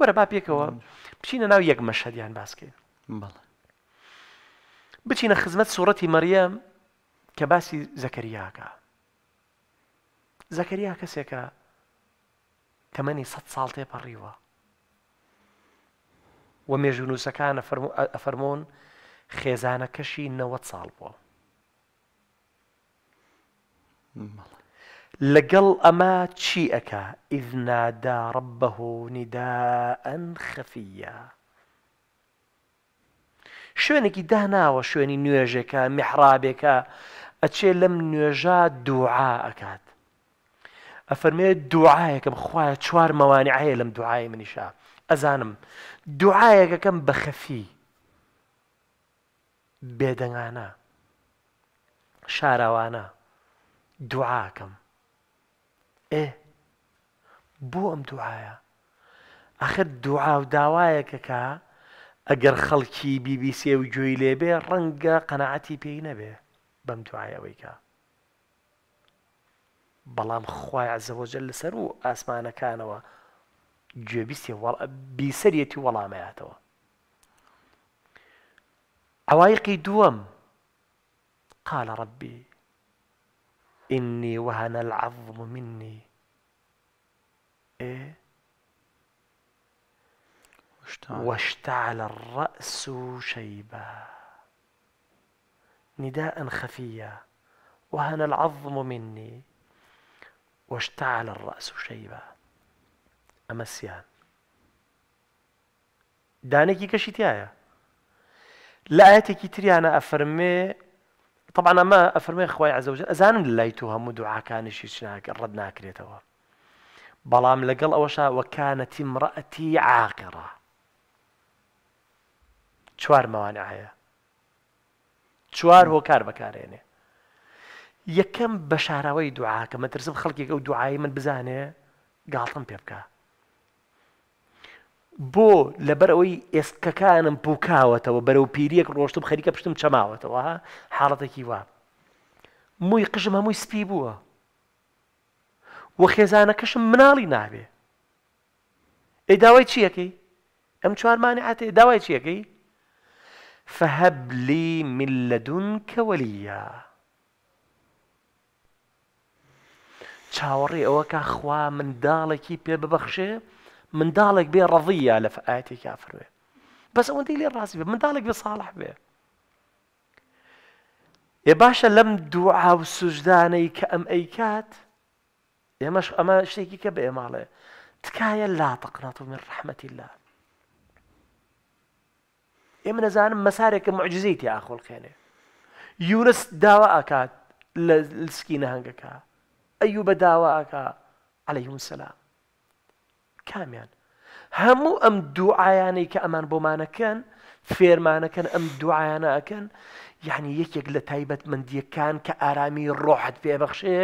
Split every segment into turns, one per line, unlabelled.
وەرە با پێکەوە بچینە ناو یەک مەشهدیان باسکەین بچینە خزمەت سوورەتی مەریەم کە باسی زەکەریاکە زەکەریا کەسێکە تەمەنی سە ساڵ تێپەڕیوە و مێژونوسەکانە ئەفەرمۆن خێزانەکەشی نەوە ساڵ بووە. لەگەڵ ئەمە چی ئەکا ئیذنادا ڕبەه نیداەن خەفیە شوێنێکی داناوە شوێنی نوێژێکە میحرابێکە ئەچێ لەم نوێژە دوعا ئەکات ئەفەرمێت دوعاەکەم خخوایە چوار مەوانی عەیە لەم دوعای منیشە ئەزانم دوعاەکەکەم بە خەفی بێدەنگانە شاراوانە دوعاکەم ئێ بۆ ئەم دوعاە ئەخر دوعا و داوایەکەکە ئەگەر خەڵکی بیبیسێ و جوێی لێبێ ڕەنگە قەنەعەتی پێی نەبێ بەم دوعاەوەیکە بەڵام خخوای عزەوەجل لەسەر و ئاسمانەکانەوە گوێبیستی بیسەرەتی وەڵامەیاتەوە ئەوایقی دووەم قالە ڕبی إني وهن العظم مني إيه واشتعل, واشتعل الرأس شيبا نداء خفيا وهن العظم مني واشتعل الرأس شيبا أمسيان دانيكي كشيتيايا لا لە ئاەتێکی تریانە طبعا ئەمە ئەفرمێ خخوای عزەوج ئەزانم لای تو هەموو دوعاکانیشی چناکە ڕەت ناکرێتەوە بەڵام لەگەڵ ئەوەشا وەکانەتی مڕەتی عاقڕە چوار مەوانە هەیە چوار هۆکار بەکارێنێ یەکەم بەشاراوەی دوعاکە مەترسم خەڵکێک ئەو دوعای من بزانێ گاڵتم پێ بکە بۆ لەبەر ئەوەی ئێسکەکانم پوکاوەتەوە بەرەو پیرەک ڕۆشتم خەریکە پشتم چەماوەتەوە حاڵەتێکی وا مووی قژم هەمووی سپی بووە و خێزانەکەشم مناڵی نابێ ئەی داوای چیەکەی ئەم چوارمانی عاتێ داوای چیەکەی فهب لي من لدنك وليا چاوەڕێ ئەوە کا خوا منداڵێکی پێ ببەخشێ من دالك بيه رضية لفئاتي كافر بيه بس وانتي لي راسي بيه من دالك بيه صالح بيه يا باشا لم دعاء وسجدان اي كام اي كات يا مش اما شيكي كبي ما عليه تكايا لا تقنطوا من رحمه الله يا من زان مسارك معجزيتي يا اخو الخيني يونس دواء كات للسكينه هنكا ايوب دواء عليهم السلام کامیان هەموو ئەم دوعاانەی کە ئەمان بۆمانەکەن فێرمانەکەن ئەم دوعاانەکەن یعنی یەکێک لە تایبەت مندیەکان کە ئارامی ڕۆحت پێبەخشێ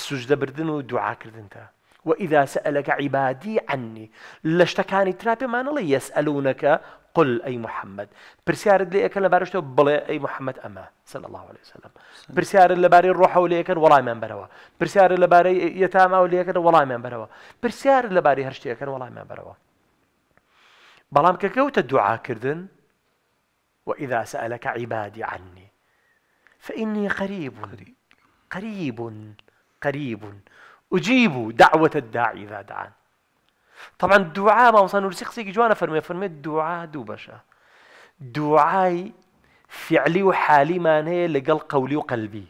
سوژدەبردن و دوعاکردن تا. وإذا سألك عبادي عني لشتەکانی تراپێمانەڵی يسألونك قل أي محمد برسيار اللي أكل بارشته بلا أي محمد أما صلى الله عليه وسلم برسيار باري الروح ولي أكل ولا من بروا برسيار باري يتامى ولي أكل ولا من بروا برسيار باري هرشتي أكل ولا من بروا بلام کە کەوتە كردن وإذا سألك عبادي عني فإني قريب قريب قريب أجيبوا دعوة الداعي إذا دعان طبعا الدعاء ما وصلنا لسيقسيك جوانا فرمي فرمي الدعاء دو بشا دعاي فعلي وحالي ما نهي لقل قولي وقلبي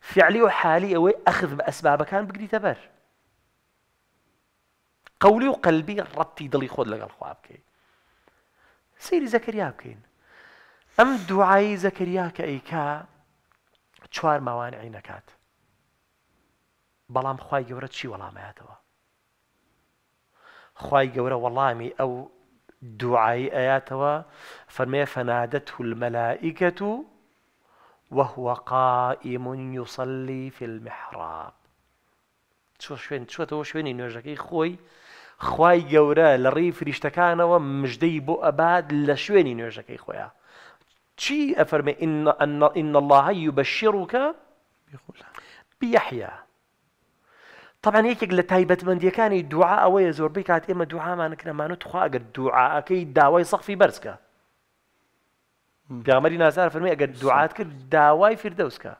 فعلي وحالي أوي أخذ بأسباب كان بقدي تبر قولي وقلبي ربتي دلي خود لقل خواب كي سيري زكريا بكين أم دعاي زكريا كأيكا تشوار موانعي نكات بەڵام خی گەورە چی وەڵامایاتەوە خی گەورە وەڵامی ئەو دوعایی ئەیاتەوە فەرمێ فەنادەت فنادته الملائكة وهو قائم يصلي في المحراب چۆ شوێن چۆتەوە شوێنی نوێژەکەی خۆی خوای گەورە لە ڕێی فریشتەکانەوە مژدەی بۆ ئەباد لە شوێنی نوێژەکەی خۆیان شيء أفرمي إن, أن, إن الله يبشرك بيحيى طبعا یەکێک لە تایبەتمەندیەکانی دوعا ئەوەیە زۆربەی کات ئێمە دوعامانکرەمانوت خواگەر دوعاەکەی داوای سەخفی بەرزکە پیامەری نازار فەرمی ئەگەر دوعات کرد داوای فردەوسکە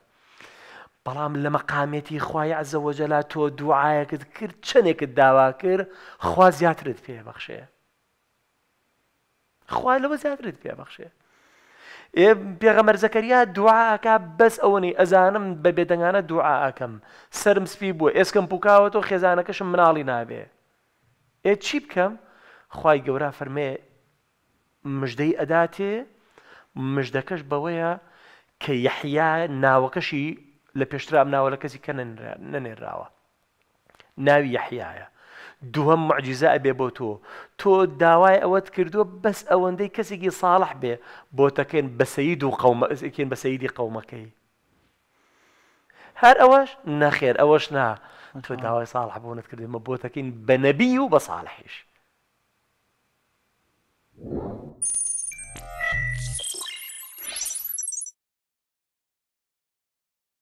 بەڵام لە مەقامێتی خی عزەوەجەلا تۆ دوعاەکەت کرد چنێکت داوا کرد خوا زیاترت پێ بەخشەیە خوا لەوە زیاترت پێ بەخشەیە پێغەمەر زەکەریا دوعاکە بەس ئەوەنی ئەزانم بە بێدەنگانە دوعاکەم سرم سپی بووە ئێسکەم پوکاوەەوە خێزانەکەشم مناڵی نابێ ئێ چی بکەم خی گەورە فەرمێ مژدەی ئەداتێ مژدەکەش بەوەیە کە یەحیا ناوەکەشی لە پێشترام ناوە لە کەسی کە نەنێراوە ناوی یەحیایە دوهم معجزه ابي بوتو تو داواي داوای كردو بس اوندي كسي کەسێکی ساڵح بێ بۆ تەکەین بەسەید و قەومەکەین بەسەیدی قەومەکەی هەر ئەوەش نا تۆ داوای ساڵح بۆنت کردێمە بۆ تەکەین بە نەبی